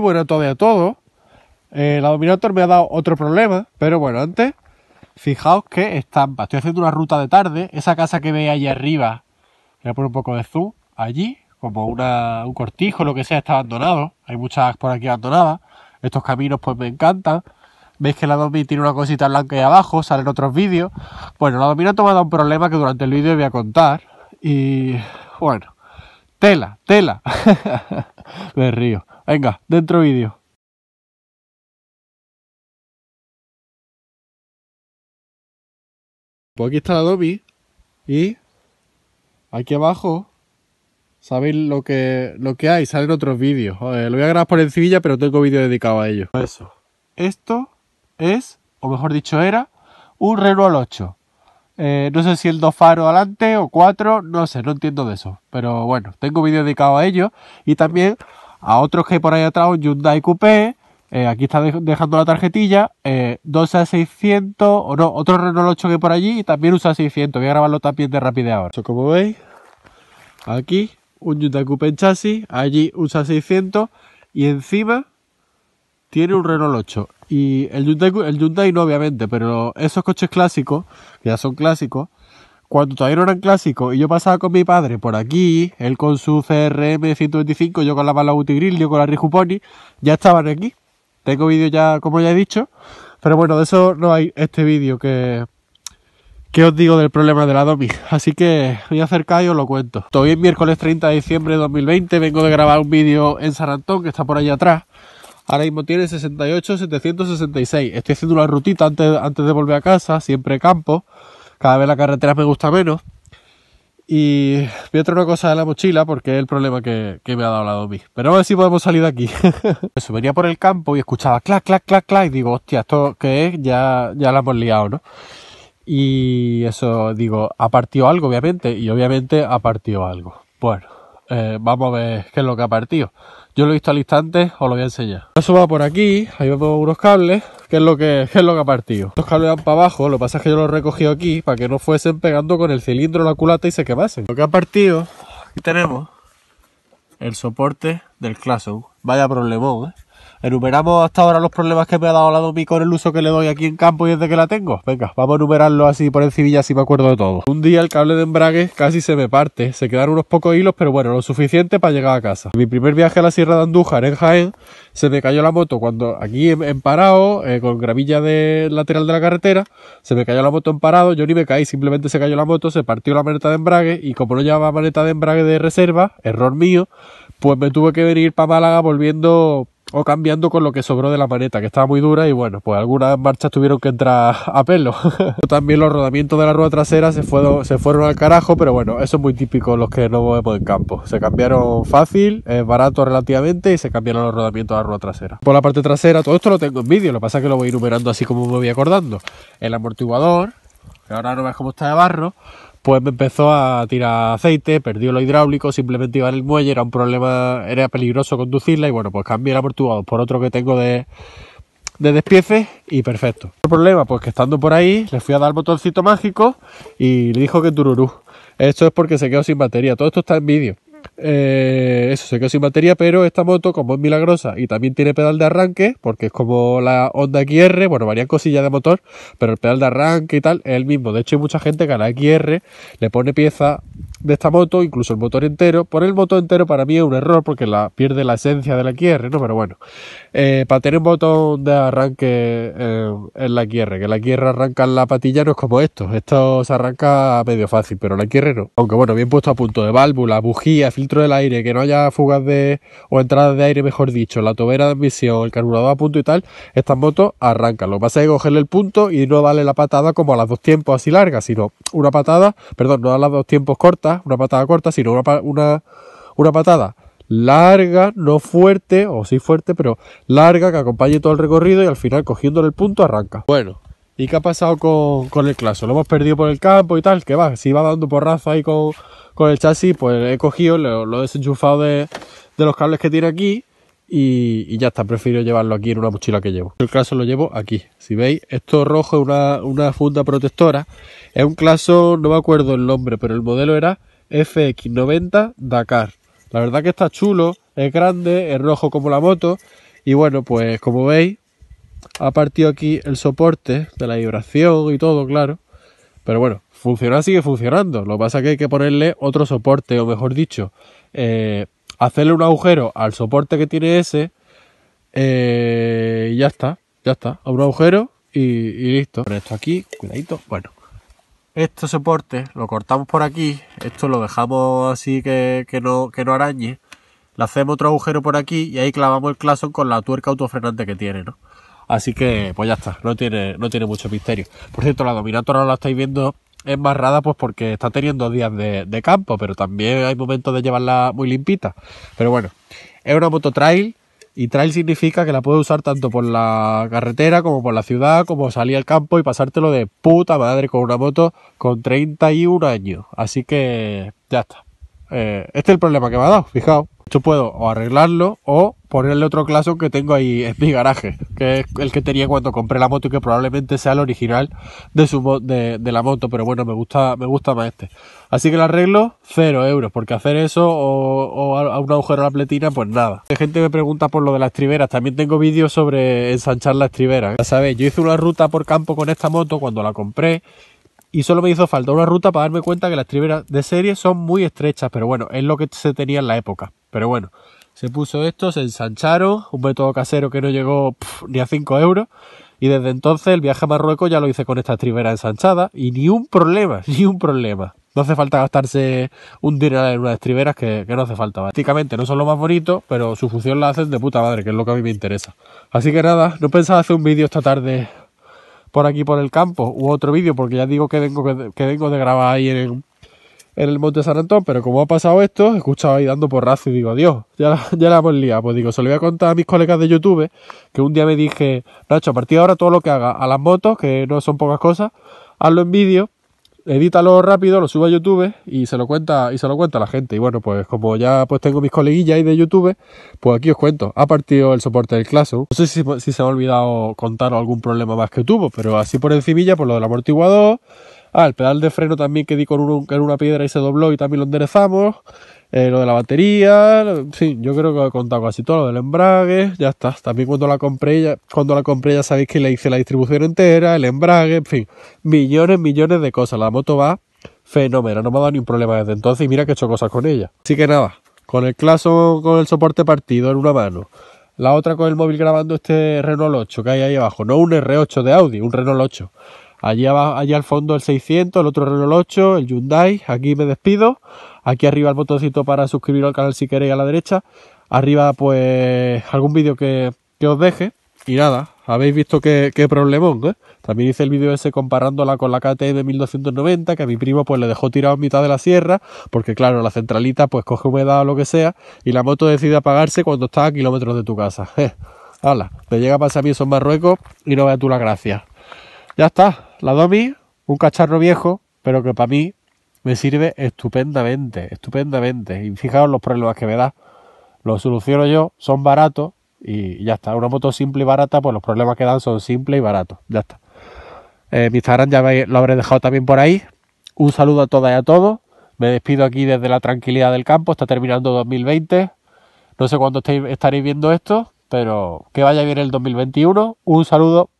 Muy todavía todo a eh, todos. la Dominator me ha dado otro problema, pero bueno, antes, fijaos que estampa. Estoy haciendo una ruta de tarde. Esa casa que veis allí arriba, voy a poner un poco de zoom, allí, como un cortijo, lo que sea, está abandonado. Hay muchas por aquí abandonadas. Estos caminos pues me encantan. Veis que la Domi tiene una cosita blanca ahí abajo, salen otros vídeos. Bueno, la Dominator me ha dado un problema que durante el vídeo voy a contar. Y bueno, tela, tela. me río. Venga, dentro vídeo. Pues aquí está la Adobe y aquí abajo sabéis lo que, lo que hay, salen otros vídeos. lo voy a grabar por encima, pero tengo vídeo dedicado a ello. Eso. Esto es, o mejor dicho, era un Renault 8. Eh, no sé si el dos faro adelante o cuatro, no sé, no entiendo de eso. Pero bueno, tengo vídeo dedicado a ello y también a otros que hay por ahí atrás, un Hyundai Coupé, eh, aquí está dejando la tarjetilla, eh, dos A600, o no, otro Renault 8 que hay por allí y también un A600, voy a grabarlo también de rapidez ahora. Como veis, aquí un Hyundai Coupé en chasis, allí un A600 y encima tiene un Renault 8. Y el Hyundai, el Hyundai no, obviamente, pero esos coches clásicos, que ya son clásicos, cuando todavía no eran clásicos y yo pasaba con mi padre por aquí, él con su CRM 125, yo con la bala Grill, yo con la Rijuponi, ya estaban aquí. Tengo vídeo ya, como ya he dicho, pero bueno, de eso no hay este vídeo que, que os digo del problema de la Domi. Así que voy a acercar y os lo cuento. estoy es miércoles 30 de diciembre de 2020, vengo de grabar un vídeo en San que está por allá atrás. Ahora mismo tiene 68, 766. Estoy haciendo una rutita antes, antes de volver a casa, siempre campo cada vez la carretera me gusta menos. Y voy a cosa de la mochila porque es el problema que, me ha dado la Domi. Pero a ver si podemos salir de aquí. Eso, venía por el campo y escuchaba clac, clac, clac, clac. Y digo, hostia, ¿esto qué es? Ya, ya la hemos liado, ¿no? Y eso, digo, ha partido algo, obviamente. Y obviamente ha partido algo. Bueno, eh, vamos a ver qué es lo que ha partido. Yo lo he visto al instante, os lo voy a enseñar. Eso va por aquí, ahí vemos unos cables, que es lo que, es lo que ha partido. Los cables van para abajo, lo que pasa es que yo los he recogido aquí para que no fuesen pegando con el cilindro la culata y se quemasen. Lo que ha partido, aquí tenemos el soporte del Classo. Vaya problemón, ¿eh? Enumeramos hasta ahora los problemas que me ha dado la Domi con el uso que le doy aquí en campo y desde que la tengo. Venga, vamos a enumerarlo así por encimilla si me acuerdo de todo. Un día el cable de embrague casi se me parte. Se quedaron unos pocos hilos, pero bueno, lo suficiente para llegar a casa. Mi primer viaje a la Sierra de Andújar en Jaén se me cayó la moto cuando aquí en, parado, eh, con gravilla de lateral de la carretera, se me cayó la moto en parado, yo ni me caí, simplemente se cayó la moto, se partió la maneta de embrague y como no llevaba maneta de embrague de reserva, error mío, pues me tuve que venir para Málaga volviendo o cambiando con lo que sobró de la maneta, que estaba muy dura y bueno, pues algunas marchas tuvieron que entrar a pelo. También los rodamientos de la rueda trasera se, fueron, al carajo, pero bueno, eso es muy típico los que no movemos en campo. Se cambiaron fácil, es barato relativamente y se cambiaron los rodamientos de la rueda trasera. Por la parte trasera, todo esto lo tengo en vídeo, lo que pasa es que lo voy enumerando así como me voy acordando. El amortiguador, que ahora no ves cómo está de barro, pues me empezó a tirar aceite, perdió lo hidráulico, simplemente iba en el muelle, era un problema, era peligroso conducirla y bueno, pues cambié la amortiguador por otro que tengo de, de despiece y perfecto. El problema, pues que estando por ahí, le fui a dar el botoncito mágico y le dijo que tururú. Esto es porque se quedó sin batería, todo esto está en vídeo. Eh, eso se quedó sin batería, pero esta moto, como es milagrosa y también tiene pedal de arranque, porque es como la Honda XR, bueno, varían cosillas de motor, pero el pedal de arranque y tal es el mismo. De hecho, hay mucha gente que a la XR le pone pieza de esta moto, incluso el motor entero. por el motor entero para mí es un error porque la, pierde la esencia de la quierre ¿no? Pero bueno, eh, para tener un botón de arranque eh, en la quierre que la QR arranca en la patilla no es como esto. Esto se arranca medio fácil, pero la quierre no. Aunque bueno, bien puesto a punto de válvula, bujía, filtro del aire, que no haya fugas de, o entradas de aire, mejor dicho, la tobera de admisión, el carburador a punto y tal, esta moto arranca Lo que pasa es cogerle el punto y no darle la patada como a las dos tiempos así largas, sino una patada, perdón, no a las dos tiempos cortas, una patada corta, sino una, una, una patada larga, no fuerte, o sí fuerte, pero larga, que acompañe todo el recorrido y al final cogiendo el punto arranca. Bueno, ¿y qué ha pasado con, el claso? Lo hemos perdido por el campo y tal, que va, si va dando porrazo ahí con, con el chasis, pues he cogido, lo, he desenchufado de, de los cables que tiene aquí y, ya está, prefiero llevarlo aquí en una mochila que llevo. el claso lo llevo aquí, si veis, esto rojo es una, funda protectora, es un claso, no me acuerdo el nombre, pero el modelo era FX90 Dakar. La verdad que está chulo, es grande, es rojo como la moto y bueno, pues como veis, ha partido aquí el soporte de la vibración y todo, claro. Pero bueno, funciona, sigue funcionando. Lo que pasa es que hay que ponerle otro soporte, o mejor dicho, eh, hacerle un agujero al soporte que tiene ese, y eh, ya está, ya está, un agujero y, listo. por esto aquí, cuidadito, bueno. Este soporte lo cortamos por aquí, esto lo dejamos así que, no, que no arañe, le hacemos otro agujero por aquí y ahí clavamos el claso con la tuerca autofrenante que tiene, ¿no? Así que, pues ya está, no tiene, no tiene mucho misterio. Por cierto, la dominatora la estáis viendo es rara pues porque está teniendo días de, de, campo, pero también hay momentos de llevarla muy limpita. Pero bueno, es una moto trail y trail significa que la puedes usar tanto por la carretera como por la ciudad, como salir al campo y pasártelo de puta madre con una moto con 31 años. Así que ya está. Eh, este es el problema que me ha dado, fijaos. Yo puedo o arreglarlo o ponerle otro claso que tengo ahí en mi garaje, que es el que tenía cuando compré la moto y que probablemente sea el original de, su, de, la moto, pero bueno, me gusta, me gusta más este. Así que el arreglo, cero euros, porque hacer eso o, un agujero a la pletina, pues nada. Hay gente me pregunta por lo de las triberas, también tengo vídeos sobre ensanchar las triberas. Ya sabéis, yo hice una ruta por campo con esta moto cuando la compré y solo me hizo falta una ruta para darme cuenta que las triberas de serie son muy estrechas, pero bueno, es lo que se tenía en la época. Pero bueno, se puso esto, se ensancharon, un método casero que no llegó ni a 5 euros. Y desde entonces el viaje a Marruecos ya lo hice con esta tribera ensanchada y ni un problema, ni un problema. No hace falta gastarse un dinero en unas triberas que, no hace falta. Básicamente no son lo más bonito, pero su función la hacen de puta madre, que es lo que a mí me interesa. Así que nada, no pensaba hacer un vídeo esta tarde por aquí por el campo u otro vídeo, porque ya digo que vengo, que, que de grabar ahí en, en el Monte San Antón, pero como ha pasado esto, he escuchado ahí dando porrazo y digo, Dios, ya la, ya la hemos liado. Pues digo, se lo voy a contar a mis colegas de YouTube, que un día me dije, Nacho, a partir de ahora todo lo que haga a las motos, que no son pocas cosas, hazlo en vídeo, edítalo rápido, lo suba a YouTube y se lo cuenta, y se lo cuenta a la gente. Y bueno, pues como ya pues tengo mis coleguillas ahí de YouTube, pues aquí os cuento. Ha partido el soporte del Classroom. No sé si, se me ha olvidado contar algún problema más que tuvo, pero así por encimilla, por pues lo del amortiguador Ah, el pedal de freno también que di con, una piedra y se dobló y también lo enderezamos. Eh, lo de la batería, sí, yo creo que he contado casi todo, lo del embrague, ya está. También cuando la compré, ya, cuando la compré ya sabéis que le hice la distribución entera, el embrague, en fin, millones, millones de cosas. La moto va fenómeno, no me ha dado ni problema desde entonces y mira que he hecho cosas con ella. Así que nada, con el claso, con el soporte partido en una mano, la otra con el móvil grabando este Renault 8 que hay ahí abajo, no un R8 de Audi, un Renault 8. Allí, al fondo el 600, el otro reloj 8, el Hyundai. Aquí me despido. Aquí arriba el botoncito para suscribir al canal si queréis a la derecha. Arriba pues algún vídeo que, os deje. Y nada, habéis visto qué, problemón, ¿eh? También hice el vídeo ese comparándola con la KTM 1290, que a mi primo pues le dejó tirado en mitad de la sierra, porque claro, la centralita pues coge humedad o lo que sea, y la moto decide apagarse cuando está a kilómetros de tu casa. Hala, te llega a pasar a mí eso en Marruecos y no veas tú la gracia. Ya está, la Domi, un cacharro viejo, pero que para mí me sirve estupendamente, estupendamente. Y fijaos los problemas que me da. Los soluciono yo, son baratos y ya está. Una moto simple y barata, pues los problemas que dan son simples y baratos. Ya está. Eh, mi Instagram ya lo habré dejado también por ahí. Un saludo a todas y a todos. Me despido aquí desde la tranquilidad del campo. Está terminando 2020. No sé cuándo estaréis viendo esto, pero que vaya bien el 2021. Un saludo.